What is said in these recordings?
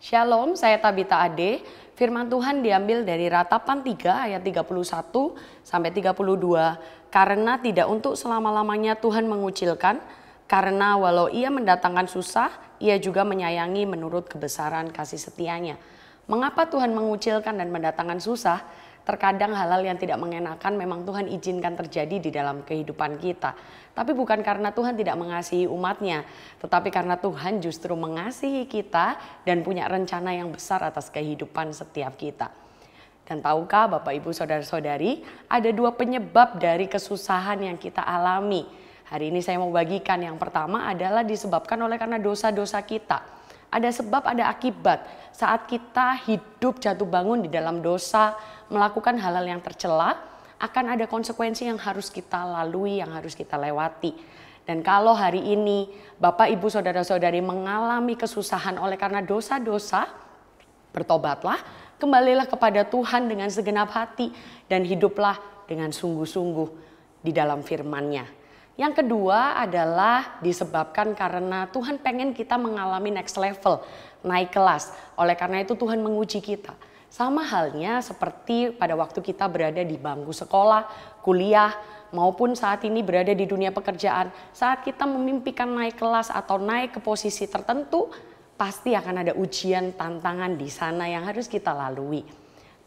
Shalom, saya Tabita Ade. Firman Tuhan diambil dari Ratapan 3 ayat 31 sampai 32. Karena tidak untuk selama-lamanya Tuhan mengucilkan, karena walau ia mendatangkan susah, ia juga menyayangi menurut kebesaran kasih setianya. Mengapa Tuhan mengucilkan dan mendatangkan susah? terkadang halal yang tidak mengenakan memang Tuhan izinkan terjadi di dalam kehidupan kita. Tapi bukan karena Tuhan tidak mengasihi umatnya, tetapi karena Tuhan justru mengasihi kita dan punya rencana yang besar atas kehidupan setiap kita. Dan tahukah Bapak Ibu Saudara-saudari, ada dua penyebab dari kesusahan yang kita alami. Hari ini saya mau bagikan yang pertama adalah disebabkan oleh karena dosa-dosa kita. Ada sebab, ada akibat. Saat kita hidup jatuh bangun di dalam dosa, melakukan hal-hal yang tercela, akan ada konsekuensi yang harus kita lalui, yang harus kita lewati. Dan kalau hari ini Bapak, Ibu, Saudara-saudari mengalami kesusahan oleh karena dosa-dosa, bertobatlah, kembalilah kepada Tuhan dengan segenap hati dan hiduplah dengan sungguh-sungguh di dalam firman-Nya yang kedua adalah disebabkan karena Tuhan pengen kita mengalami next level, naik kelas. Oleh karena itu Tuhan menguji kita. Sama halnya seperti pada waktu kita berada di bangku sekolah, kuliah, maupun saat ini berada di dunia pekerjaan. Saat kita memimpikan naik kelas atau naik ke posisi tertentu, pasti akan ada ujian, tantangan di sana yang harus kita lalui.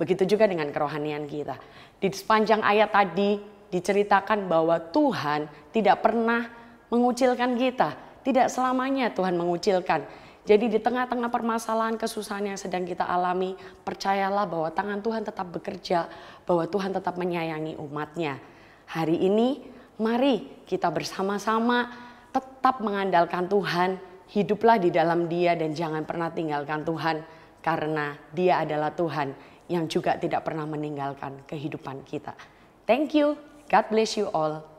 Begitu juga dengan kerohanian kita. Di sepanjang ayat tadi, diceritakan bahwa Tuhan tidak pernah mengucilkan kita. Tidak selamanya Tuhan mengucilkan. Jadi di tengah-tengah permasalahan kesusahan yang sedang kita alami, percayalah bahwa tangan Tuhan tetap bekerja, bahwa Tuhan tetap menyayangi umatnya. Hari ini mari kita bersama-sama tetap mengandalkan Tuhan, hiduplah di dalam dia dan jangan pernah tinggalkan Tuhan karena dia adalah Tuhan yang juga tidak pernah meninggalkan kehidupan kita. Thank you. God bless you all.